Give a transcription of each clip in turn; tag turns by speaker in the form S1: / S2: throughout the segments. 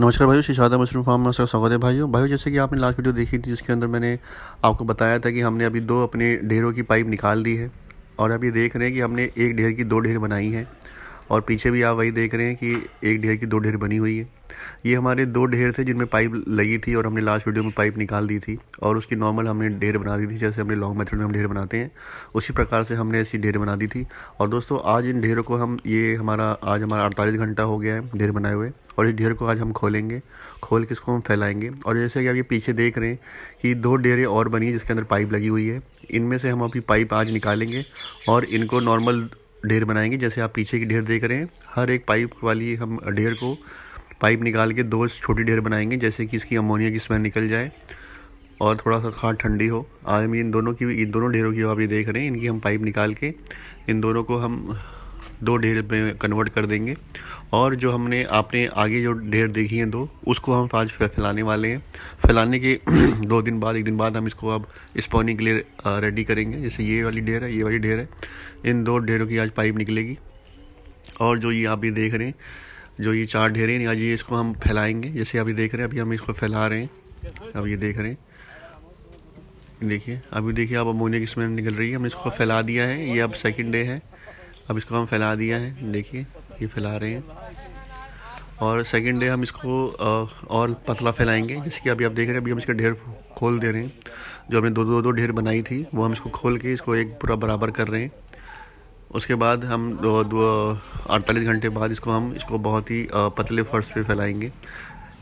S1: नमस्कार भाइयों शिशादा mushroom farm में आपका स्वागत है भाइयों भाइयों जैसे कि आपने लास्ट वीडियो देखी थी जिसके अंदर मैंने आपको बताया था कि हमने अभी दो अपने ढेरों की पाइप निकाल दी है और अभी देख रहे हैं कि हमने एक ढेर की दो ढेर बनाई है और पीछे भी आप वही देख रहे हैं कि एक ढेर की दो ढेर बनी हुई है ये हमारे दो ढेर थे जिनमें पाइप लगी थी और हमने लास्ट वीडियो में पाइप निकाल दी थी और उसकी नॉर्मल हमने ढेर बना दी थी जैसे हमने लॉन्ग मेथड में हम ढेर बनाते हैं उसी प्रकार से हमने ऐसी ढेर बना दी थी और दोस्तों आज इन ढेरों को हम ये हमारा आज हमारा अड़तालीस घंटा हो गया है ढेर बनाए हुए और इस ढेर को आज हम खोलेंगे खोल के इसको हम फैलाएंगे और जैसे कि आप ये पीछे देख रहे हैं कि दो ढेरें और बनी है जिसके अंदर पाइप लगी हुई है इनमें से हम अभी पाइप आज निकालेंगे और इनको नॉर्मल ढेर बनाएंगे जैसे आप पीछे की ढेर देख रहे हैं हर एक पाइप वाली हम ढेर को पाइप निकाल के दो छोटी ढेर बनाएंगे जैसे कि इसकी अमोनिया की स्मेल निकल जाए और थोड़ा सा खाद ठंडी हो आज हम इन दोनों की इन दोनों ढेरों की आप ये देख रहे हैं इनकी हम पाइप निकाल के इन दोनों को हम दो ढेर में कन्वर्ट कर देंगे और जो हमने आपने आगे जो ढेर देखी हैं दो उसको हम आज फैलाने वाले हैं फैलाने के दो दिन बाद एक दिन बाद हम इसको अब स्पॉनिंग के लिए रेडी करेंगे जैसे ये वाली ढेर है ये वाली ढेर है इन दो ढेरों की आज पाइप निकलेगी और जो ये आप ये देख रहे हैं जो ये चार ढेर हैं आज ये इसको हम फैलाएंगे जैसे अभी देख रहे हैं अभी हम इसको फैला रहे हैं अब ये देख रहे हैं देखिए अभी देखिए अब अमोनिया की स्मेल निकल रही है हमने इसको फैला दिया है ये अब सेकेंड डे है अब इसको हम फैला दिया है देखिए ये फैला रहे हैं और सेकेंड डे हम इसको और पतला फैलाएंगे जैसे कि अभी आप देख रहे हैं अभी हम इसका ढेर खोल दे रहे हैं जो हमने दो दो दो ढेर बनाई थी वो हम इसको खोल के इसको एक पूरा बराबर कर रहे हैं उसके बाद हम दो दो अड़तालीस घंटे बाद इसको हम इसको बहुत ही पतले फर्श पे फैलाएंगे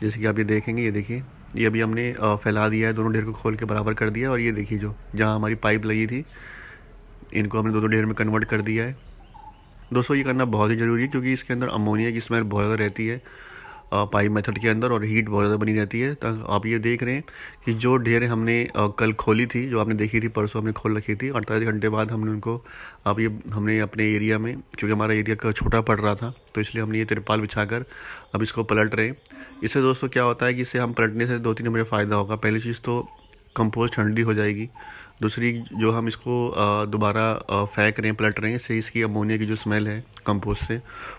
S1: जैसे कि आप ये देखेंगे ये देखिए ये अभी हमने फैला दिया है दोनों ढेर को खोल के बराबर कर दिया और ये देखिए जो जहाँ हमारी पाइप लगी थी इनको हमने दो दो ढेर में कन्वर्ट कर दिया है दोस्तों ये करना बहुत ही ज़रूरी है क्योंकि इसके अंदर अमोनिया की स्मेल बहुत ज़्यादा रहती है पाइप मेथड के अंदर और हीट बहुत ज़्यादा बनी रहती है तो आप ये देख रहे हैं कि जो ढेर हमने कल खोली थी जो आपने देखी थी परसों हमने खोल रखी थी अड़तालीस घंटे बाद हमने उनको अब ये हमने अपने एरिया में क्योंकि हमारा एरिया का छोटा पड़ रहा था तो इसलिए हमने ये तिरपाल बिछा कर अब इसको पलट रहे हैं इससे दोस्तों क्या होता है कि इसे हम पलटने से दो तीन हमें फ़ायदा होगा पहली चीज़ तो कंपोस्ट ठंडी हो जाएगी दूसरी जो हम इसको दोबारा फेंक रहे हैं पलट रहे हैं इससे इसकी अमोनिया की जो स्मेल है कंपोस्ट से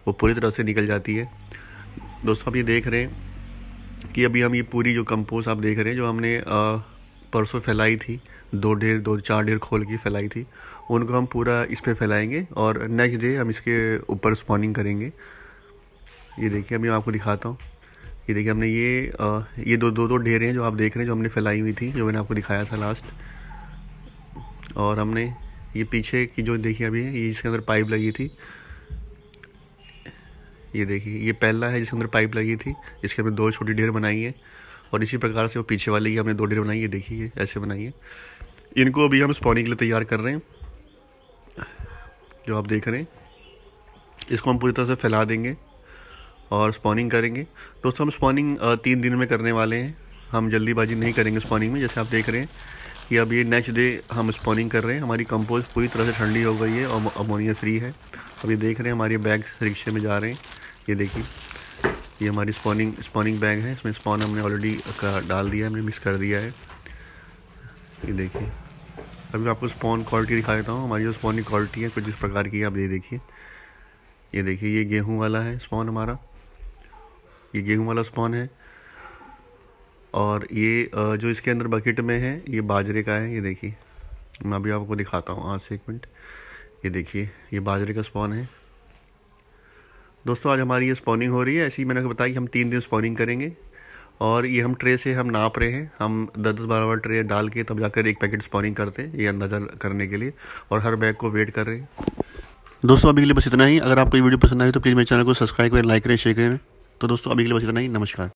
S1: वो पूरी तरह से निकल जाती है दोस्तों आप ये देख रहे हैं कि अभी हम ये पूरी जो कंपोस्ट आप देख रहे हैं जो हमने परसों फैलाई थी दो ढेर दो चार ढेर खोल के फैलाई थी उनको हम पूरा इस पर फैलाएँगे और नेक्स्ट डे हम इसके ऊपर स्पॉनिंग करेंगे ये देखिए अभी मैं आपको दिखाता हूँ ये देखिए हमने ये ये दो दो दो ढेर हैं जो आप देख रहे हैं जो हमने फैलाई हुई थी जो मैंने आपको दिखाया था लास्ट और हमने ये पीछे की जो देखिए अभी है ये इसके अंदर पाइप लगी थी ये देखिए ये पहला है जिसके अंदर पाइप लगी थी इसके हमने दो छोटी ढेर बनाई है और इसी प्रकार से वो पीछे वाले की हमने दो ढेर बनाई है देखिए ऐसे बनाई है इनको अभी हम स्पॉनिंग के लिए तैयार कर रहे हैं जो आप देख रहे हैं इसको हम पूरी तरह से फैला देंगे और स्पॉनिंग करेंगे दोस्तों हम स्पॉनिंग तीन दिन में करने वाले हैं हम जल्दीबाजी नहीं करेंगे स्पॉनिंग में जैसे आप देख रहे हैं कि अब ये नेक्स्ट डे हम स्पॉनिंग कर रहे हैं हमारी कंपोज पूरी तरह से ठंडी हो गई है और अमोनिया फ्री है अब ये देख रहे हैं हमारे बैग रिक्शे में जा रहे हैं ये देखिए ये हमारी स्पॉनिंग स्पॉनिंग बैग है इसमें स्पॉन हमने ऑलरेडी डाल दिया है हमने मिक्स कर दिया है ये देखिए अभी आपको स्पॉन क्वालिटी दिखा देता हूँ हमारी जो स्पॉनिंग क्वालिटी है कुछ इस प्रकार की आप ये देखिए ये देखिए ये गेहूँ वाला है स्पॉन हमारा ये गेहूँ वाला स्पॉन है और ये जो इसके अंदर बकेट में है ये बाजरे का है ये देखिए मैं अभी आपको दिखाता हूँ आज से एक मिनट ये देखिए ये बाजरे का स्पॉन है दोस्तों आज हमारी ये स्पॉनिंग हो रही है ऐसी मैंने बताया कि हम तीन दिन स्पॉनिंग करेंगे और ये हम ट्रे से हम नाप रहे हैं हम दस दस बारह बारह ट्रे डाल के तब जाकर एक पैकेट स्पॉनिंग करते हैं ये अंदाज़ा करने के लिए और हर बैग को वेट कर रहे हैं दोस्तों अभी के लिए बस इतना ही अगर आपको ये वीडियो पसंद आई तो प्लीज़ मेरे चैनल को सब्सक्राइब करें लाइक करें शेयर करें तो दोस्तों अभी के लिए बस इतना ही नमस्कार